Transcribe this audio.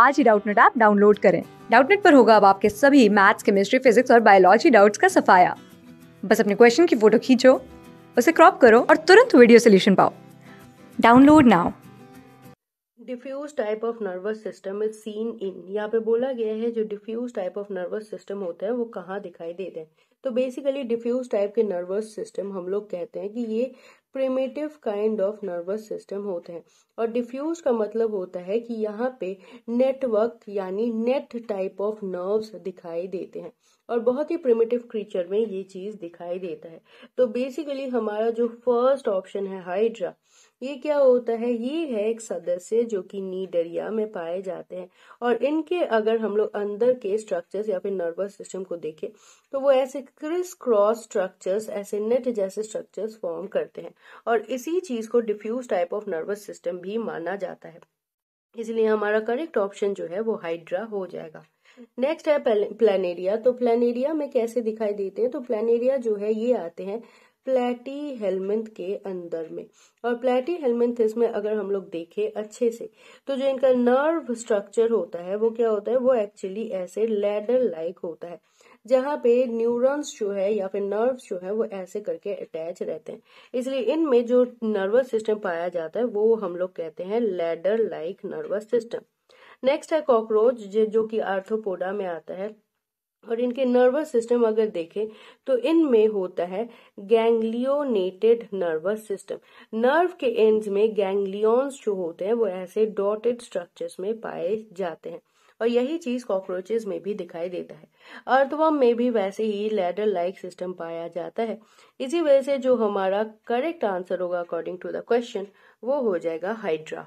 आज ही Doubtnut app download करें डाउटनेट पर होगा अब आपके सभी मैथ्स केमिस्ट्री फिजिक्स और बायोलॉजी डाउट्स का सफाया बस अपने क्वेश्चन की फोटो खींचो उसे क्रॉप करो और तुरंत वीडियो सोल्यूशन पाओ download now diffuse type of nervous system is seen in यहाँ पे बोला गया है जो diffuse type of nervous system होता है वो कहाँ दिखाई देते हैं तो बेसिकली डिफ्यूज टाइप के नर्वस सिस्टम हम लोग कहते हैं कि ये primitive kind of nervous system होते हैं और डिफ्यूज का मतलब होता है कि यहाँ पे नेटवर्क यानी नेट टाइप ऑफ नर्व्स दिखाई देते हैं और बहुत ही प्रिमेटिव क्रीचर में ये चीज दिखाई देता है तो बेसिकली हमारा जो फर्स्ट ऑप्शन है हाइड्रा ये क्या होता है ये है एक सदस्य जो कि नीडरिया में पाए जाते हैं और इनके अगर हम लोग अंदर के स्ट्रक्चर्स या फिर नर्वस सिस्टम को देखें तो वो ऐसे क्रिस क्रॉस स्ट्रक्चर्स ऐसे नेट जैसे स्ट्रक्चर्स फॉर्म करते हैं और इसी चीज को diffuse type of nervous system भी माना जाता है इसलिए हमारा करेक्ट ऑप्शन जो है वो हाइड्रा हो जाएगा नेक्स्ट है प्लेनेरिया तो प्लेनेरिया में कैसे दिखाई देते हैं तो प्लेनेरिया जो है ये आते हैं प्लेटी हेलमेंथ के अंदर में और प्लेटी हेलमेंथ इसमें अगर हम लोग देखें अच्छे से तो जो इनका नर्व स्ट्रक्चर होता है वो क्या होता है वो एक्चुअली ऐसे लेडर लाइक होता है जहाँ पे न्यूरॉन्स जो है या फिर नर्व्स जो है वो ऐसे करके अटैच रहते हैं इसलिए इनमें जो नर्वस सिस्टम पाया जाता है वो हम लोग कहते हैं ladder like nervous system next है कॉकरोच जो कि आर्थोपोडा में आता है और इनके नर्वस सिस्टम अगर देखें तो इनमें होता है गैंग्लियोनेटेड नर्वस सिस्टम नर्व के एंड्स में गैंग्लियॉन्स जो होते हैं वो ऐसे डॉटेड स्ट्रक्चर्स में पाए जाते हैं और यही चीज कॉकरोचेस में भी दिखाई देता है अर्थवम में भी वैसे ही लैडर लाइक सिस्टम पाया जाता है इसी वजह से जो हमारा करेक्ट आंसर होगा अकॉर्डिंग टू द क्वेश्चन वो हो जाएगा हाइड्रा